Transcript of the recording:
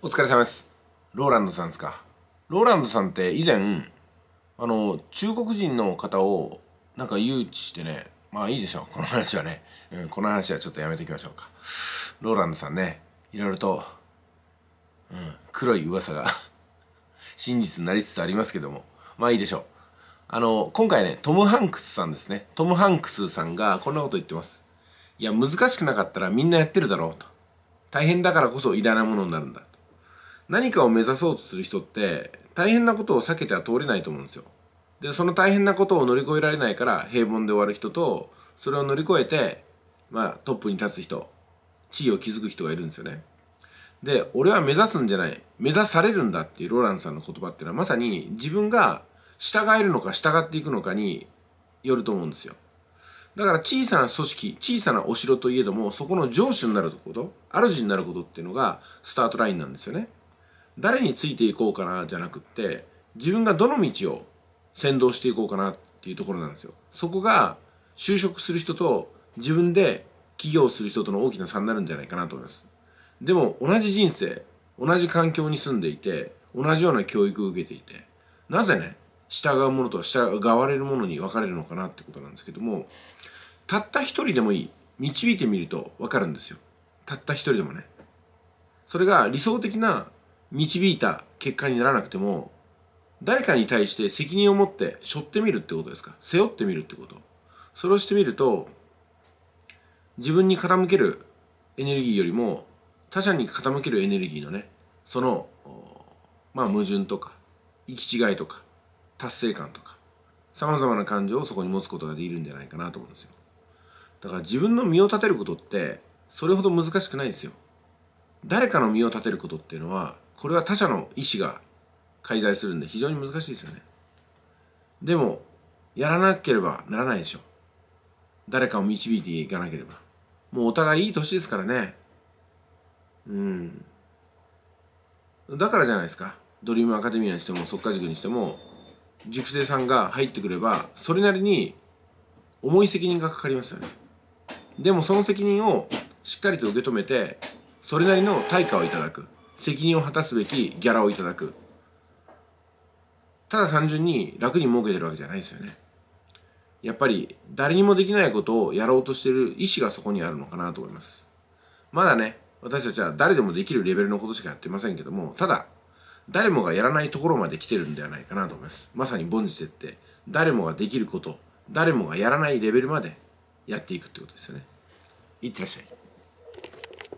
お疲れ様です。ローランドさんですか。ローランドさんって以前、あの、中国人の方をなんか誘致してね、まあいいでしょう、この話はね。うん、この話はちょっとやめておきましょうか。ローランドさんね、いろいろと、うん、黒い噂が真実になりつつありますけども、まあいいでしょう。あの、今回ね、トム・ハンクスさんですね。トム・ハンクスさんがこんなこと言ってます。いや、難しくなかったらみんなやってるだろうと。大変だからこそ偉大なものになるんだ。何かを目指そうとする人って大変なことを避けては通れないと思うんですよでその大変なことを乗り越えられないから平凡で終わる人とそれを乗り越えて、まあ、トップに立つ人地位を築く人がいるんですよねで俺は目指すんじゃない目指されるんだっていうローランさんの言葉っていうのはまさに自分が従えるのか従っていくのかによると思うんですよだから小さな組織小さなお城といえどもそこの城主になること主になることっていうのがスタートラインなんですよね誰についていこうかなじゃなくって自分がどの道を先導していこうかなっていうところなんですよそこが就職する人と自分で起業する人との大きな差になるんじゃないかなと思いますでも同じ人生同じ環境に住んでいて同じような教育を受けていてなぜね従うものと従われるものに分かれるのかなってことなんですけどもたった一人でもいい導いてみると分かるんですよたった一人でもねそれが理想的な導いた結果にならなくても誰かに対して責任を持って背負ってみるってことですか背負ってみるってことそれをしてみると自分に傾けるエネルギーよりも他者に傾けるエネルギーのねそのまあ矛盾とか行き違いとか達成感とかさまざまな感情をそこに持つことができるんじゃないかなと思うんですよだから自分の身を立てることってそれほど難しくないですよ誰かの身を立てることっていうのはこれは他者の意思が介在するんで非常に難しいですよねでもやらなければならないでしょ誰かを導いていかなければもうお互いいい年ですからねうんだからじゃないですかドリームアカデミアにしても即家塾にしても塾生さんが入ってくればそれなりに重い責任がかかりますよねでもその責任をしっかりと受け止めてそれなりの対価をいただく責任を果たすべきギャラをいただくただ単純に楽に儲けてるわけじゃないですよねやっぱり誰にもできないことをやろうとしてる意思がそこにあるのかなと思いますまだね私たちは誰でもできるレベルのことしかやってませんけどもただ誰もがやらないところまで来てるんではないかなと思いますまさに凡事徹底誰もができること誰もがやらないレベルまでやっていくってことですよねいってらっしゃい